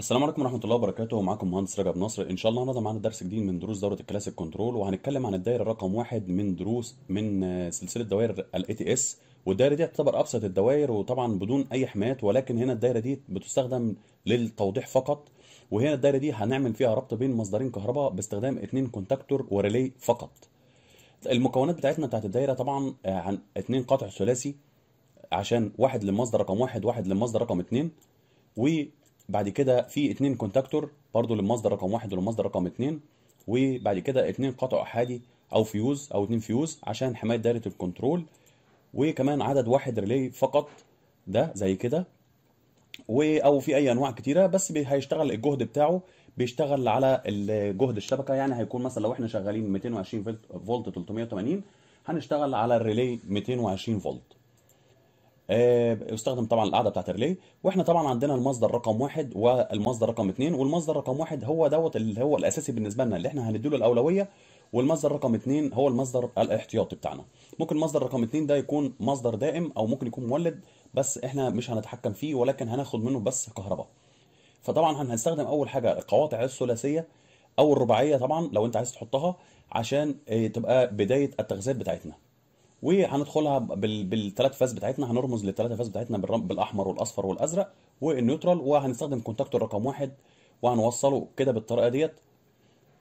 السلام عليكم ورحمه الله وبركاته معاكم مهندس رجب نصر ان شاء الله النهارده معانا درس جديد من دروس دوره الكلاسيك كنترول وهنتكلم عن الدايره رقم واحد من دروس من آه، سلسله دوائر الاي تي اس والدايره دي تعتبر ابسط الدوائر وطبعا بدون اي حمايات ولكن هنا الدايره دي بتستخدم للتوضيح فقط وهنا الدايره دي هنعمل فيها ربط بين مصدرين كهرباء باستخدام اثنين كونتاكتور وريلي فقط المكونات بتاعتنا بتاعت الدايره طبعا آه، عن اثنين قطع ثلاثي عشان واحد للمصدر رقم واحد واحد للمصدر رقم اثنين بعد كده في اتنين كونتاكتور برضو للمصدر رقم واحد وللمصدر رقم اتنين وبعد كده اتنين قطع احادي او فيوز او اتنين فيوز عشان حمايه دايره الكنترول وكمان عدد واحد ريلي فقط ده زي كده و او في اي انواع كتيره بس هيشتغل الجهد بتاعه بيشتغل على جهد الشبكه يعني هيكون مثلا لو احنا شغالين 220 فولت 380 هنشتغل على الريلي 220 فولت يستخدم آه، طبعا القاعده بتاعت الريلي واحنا طبعا عندنا المصدر رقم واحد والمصدر رقم اثنين والمصدر رقم واحد هو دوت اللي هو الاساسي بالنسبه لنا اللي احنا هنديله الاولويه والمصدر رقم اثنين هو المصدر الاحتياطي بتاعنا ممكن مصدر رقم اثنين ده يكون مصدر دائم او ممكن يكون مولد بس احنا مش هنتحكم فيه ولكن هناخد منه بس كهرباء فطبعا هنستخدم اول حاجه القواطع الثلاثيه او الرباعيه طبعا لو انت عايز تحطها عشان آه، تبقى بدايه التغذيه بتاعتنا وهندخلها بالثلاث فاز بتاعتنا هنرمز للثلاث فاز بتاعتنا بالاحمر والاصفر والازرق والنيوترال وهنستخدم كونتاكتور رقم واحد وهنوصله كده بالطريقه ديت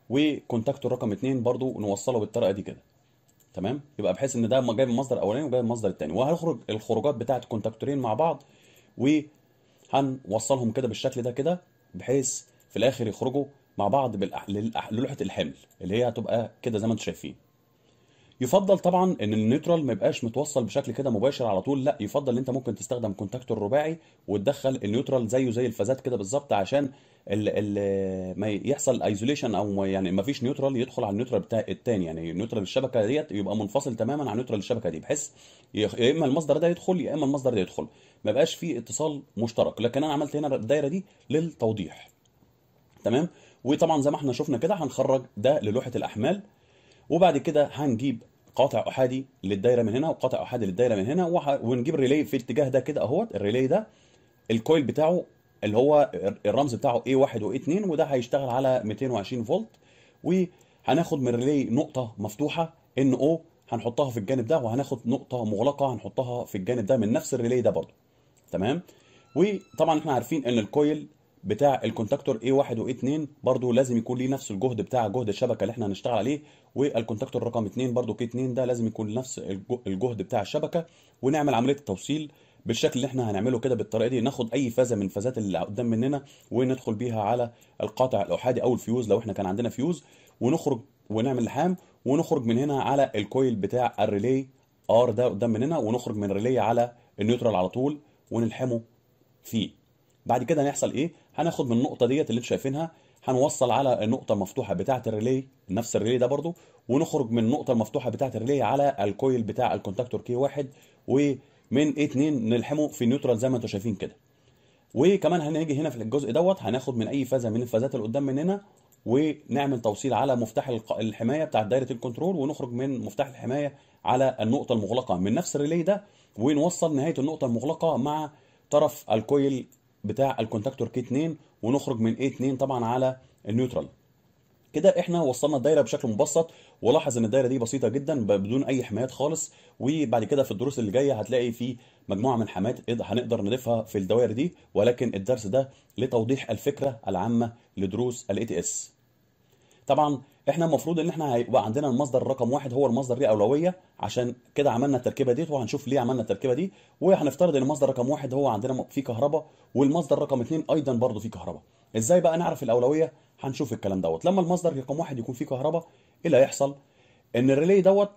وكونتاكتور رقم اثنين برضو نوصله بالطريقه دي كده تمام يبقى بحيث ان ده جاي من المصدر الاولاني وجاي من المصدر الثاني وهنخرج الخروجات بتاعه الكونتاكتورين مع بعض وهنوصلهم كده بالشكل ده كده بحيث في الاخر يخرجوا مع بعض بالأح... للأح... للوحه الحمل اللي هي هتبقى كده زي ما انتم شايفين يفضل طبعا ان النيوترال ما يبقاش متوصل بشكل كده مباشر على طول لا يفضل ان انت ممكن تستخدم كونتاكتور رباعي وتدخل النيوترال زيه زي الفازات كده بالظبط عشان ال ال ما يحصل ايزوليشن او ما يعني ما فيش نيوترال يدخل على النيوترال بتاع التاني يعني نيوترال الشبكه ديت يبقى منفصل تماما عن نيوترال الشبكه دي بحيث يا اما المصدر ده يدخل يا اما المصدر ده يدخل ما بقاش في اتصال مشترك لكن انا عملت هنا الدايره دي للتوضيح تمام وطبعا زي ما احنا شفنا كده هنخرج ده للوحه الاحمال وبعد كده هنجيب قاطع احادي للدايره من هنا وقاطع احادي للدايره من هنا وح... ونجيب ريلي في الاتجاه ده كده اهوت الريلي ده الكويل بتاعه اللي هو الرمز بتاعه A1 و A2 وده هيشتغل على 220 فولت وهناخد من الريلي نقطه مفتوحه ان او هنحطها في الجانب ده وهناخد نقطه مغلقه هنحطها في الجانب ده من نفس الريلي ده برضه تمام وطبعا احنا عارفين ان الكويل بتاع الكونتاكتور A1 و A2 برضو لازم يكون ليه نفس الجهد بتاع جهد الشبكه اللي احنا هنشتغل عليه والكونتاكتور رقم 2 برضو K2 ده لازم يكون نفس الجهد بتاع الشبكه ونعمل عمليه التوصيل بالشكل اللي احنا هنعمله كده بالطريقه دي ناخد اي فازه من الفازات اللي قدام مننا وندخل بيها على القاطع الاحادي او الفيوز لو احنا كان عندنا فيوز ونخرج ونعمل لحام ونخرج من هنا على الكويل بتاع الريلي ار ده قدام مننا ونخرج من الريلي على النيوترال على طول ونلحمه فيه بعد كده هيحصل ايه هناخد من النقطه ديت اللي انتم شايفينها هنوصل على النقطه المفتوحه بتاعه الريلي نفس الريلي ده برضو ونخرج من النقطه المفتوحه بتاعه الريلي على الكويل بتاع الكونتاكتور كي 1 ومن اي 2 نلحمه في نيوترال زي ما انتم شايفين كده وكمان هنيجي هنا في الجزء دوت هناخد من اي فازه من الفازات اللي قدام مننا ونعمل توصيل على مفتاح الحمايه بتاع دايره الكنترول ونخرج من مفتاح الحمايه على النقطه المغلقه من نفس الريلي ده ونوصل نهايه النقطه المغلقه مع طرف الكويل بتاع الكونتاكتور كي 2 ونخرج من اي 2 طبعا على النيوترال كده احنا وصلنا الدايره بشكل مبسط ولاحظ ان الدايره دي بسيطه جدا بدون اي حمايات خالص وبعد كده في الدروس اللي جايه هتلاقي في مجموعه من حمايات هنقدر نضيفها في الدوائر دي ولكن الدرس ده لتوضيح الفكره العامه لدروس الاي تي اس طبعا احنا المفروض ان احنا هيبقى عندنا المصدر رقم واحد هو المصدر ليه اولويه عشان كده عملنا التركيبه ديت وهنشوف ليه عملنا التركيبه دي وهنفترض ان المصدر رقم واحد هو عندنا فيه كهرباء والمصدر رقم اثنين ايضا برضه فيه كهرباء ازاي بقى نعرف الاولويه هنشوف الكلام دوت لما المصدر رقم واحد يكون فيه كهرباء ايه اللي هيحصل ان الريلي دوت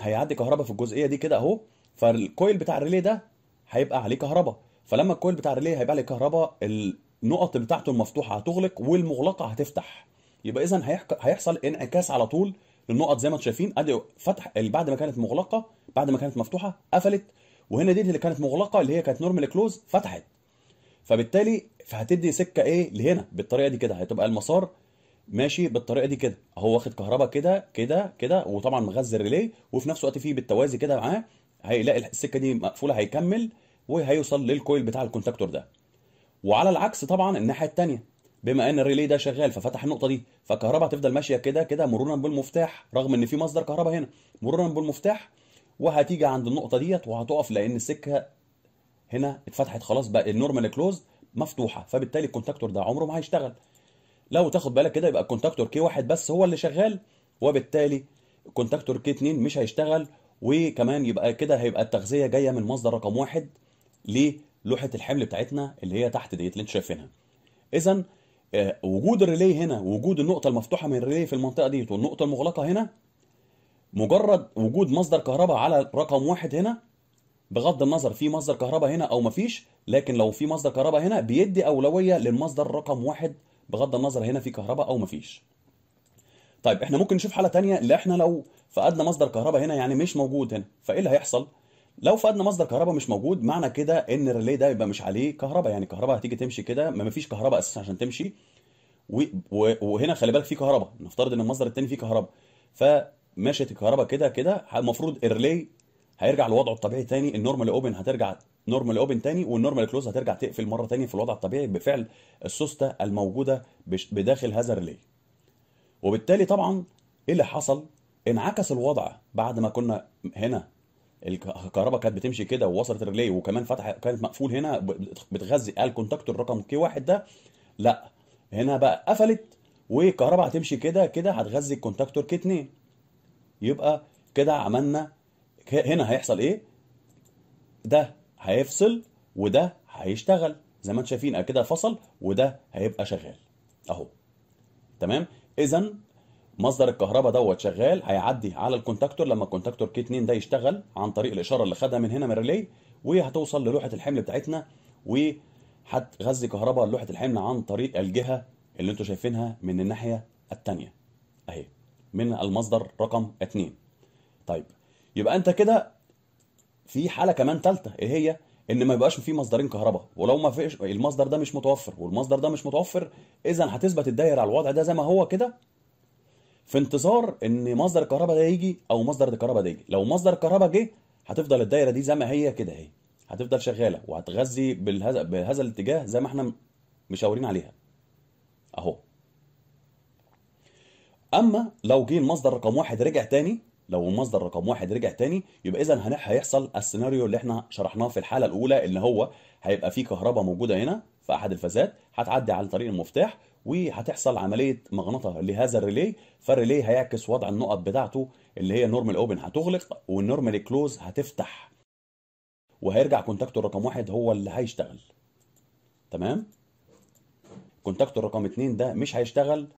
هيعدي كهرباء في الجزئيه دي كده اهو فالكويل بتاع الريلي ده هيبقى عليه كهرباء فلما الكويل بتاع الريلي هيبقى عليه كهرباء النقط بتاعته المفتوحه هتغلق والمغلقه هتفتح يبقى اذا هيحصل انعكاس على طول للنقط زي ما انتم شايفين ادي فتح بعد ما كانت مغلقه بعد ما كانت مفتوحه قفلت وهنا دي اللي كانت مغلقه اللي هي كانت نورمال كلوز فتحت فبالتالي فهتدي سكه ايه لهنا بالطريقه دي كده هتبقى المسار ماشي بالطريقه دي كده اهو واخد كهرباء كده كده كده وطبعا مغذي الريلي وفي نفس الوقت فيه بالتوازي كده معاه هيلاقي السكه دي مقفوله هيكمل وهيوصل للكويل بتاع الكونتاكتور ده وعلى العكس طبعا الناحيه الثانيه بما ان الريلي ده شغال ففتح النقطه دي فالكهرباء هتفضل ماشيه كده كده مرورا بالمفتاح رغم ان في مصدر كهرباء هنا مرورا بالمفتاح وهتيجي عند النقطه ديت وهتقف لان السكه هنا اتفتحت خلاص بقى النورمال كلوز مفتوحه فبالتالي الكونتاكتور ده عمره ما هيشتغل لو تاخد بالك كده يبقى الكونتاكتور كي واحد بس هو اللي شغال وبالتالي الكونتاكتور كي 2 مش هيشتغل وكمان يبقى كده هيبقى التغذيه جايه من مصدر رقم واحد للوحه الحمل بتاعتنا اللي هي تحت ديت اللي انتوا شايفينها اذا آه، وجود الريلي هنا وجود النقطة المفتوحة من الريلي في المنطقة دي والنقطة المغلقة هنا مجرد وجود مصدر كهرباء على رقم واحد هنا بغض النظر في مصدر كهرباء هنا او مفيش لكن لو في مصدر كهرباء هنا بيدي اولوية للمصدر رقم واحد بغض النظر هنا في كهرباء او مفيش طيب احنا ممكن نشوف حالة تانية اللي احنا لو فقدنا مصدر كهرباء هنا يعني مش موجود هنا فايه اللي هيحصل لو فقدنا مصدر كهرباء مش موجود معنى كده ان الريلي ده يبقى مش عليه كهرباء يعني الكهرباء هتيجي تمشي كده ما فيش كهرباء اساسا عشان تمشي وهنا خلي بالك في كهرباء نفترض ان المصدر الثاني فيه كهرباء فمشيت الكهرباء كده كده المفروض الريلي هيرجع لوضعه الطبيعي تاني النورمال اوبن هترجع نورمال اوبن تاني والنورمال كلوز هترجع تقفل مره تانيه في الوضع الطبيعي بفعل السوسته الموجوده بداخل هذا الريلي وبالتالي طبعا ايه اللي حصل انعكس الوضع بعد ما كنا هنا الكهرباء كانت بتمشي كده ووصلت الريلي وكمان فتح كانت مقفول هنا بتغذي الكونتاكتور رقم كي واحد ده لا هنا بقى قفلت والكهرباء هتمشي كده كده هتغذي الكونتاكتور كي 2 يبقى كده عملنا هنا هيحصل ايه ده هيفصل وده هيشتغل زي ما انتم شايفين كده فصل وده هيبقى شغال اهو تمام اذا مصدر الكهرباء دوت شغال هيعدي على الكونتاكتور لما الكونتاكتور كي 2 ده يشتغل عن طريق الاشاره اللي خدها من هنا من الريلي وهتوصل للوحه الحمل بتاعتنا وهتغذي كهرباء لوحه الحمل عن طريق الجهه اللي انتم شايفينها من الناحيه الثانيه اهي من المصدر رقم 2 طيب يبقى انت كده في حاله كمان ثالثه ايه هي ان ما يبقاش في مصدرين كهرباء ولو ما فيش المصدر ده مش متوفر والمصدر ده مش متوفر اذا هتثبت الدايره على الوضع ده زي ما هو كده في انتظار ان مصدر الكهرباء ده يجي او مصدر الكهرباء ده يجي لو مصدر الكهرباء جه هتفضل الدايره دي زي ما هي كده اهي هتفضل شغاله وهتغذي بهذا بهذا الاتجاه زي ما احنا مشاورين عليها اهو اما لو جه المصدر رقم واحد رجع تاني لو المصدر رقم واحد رجع تاني يبقى اذا هيحصل السيناريو اللي احنا شرحناه في الحاله الاولى اللي هو هيبقى فيه كهرباء موجوده هنا في احد الفازات هتعدي على طريق المفتاح وهتحصل عمليه مغنطه لهذا الريلي فالريلي هيعكس وضع النقط بتاعته اللي هي نورمال اوبن هتغلق والنورمال كلوز هتفتح وهيرجع كونتاكتور رقم واحد هو اللي هيشتغل تمام كونتاكتور رقم اتنين ده مش هيشتغل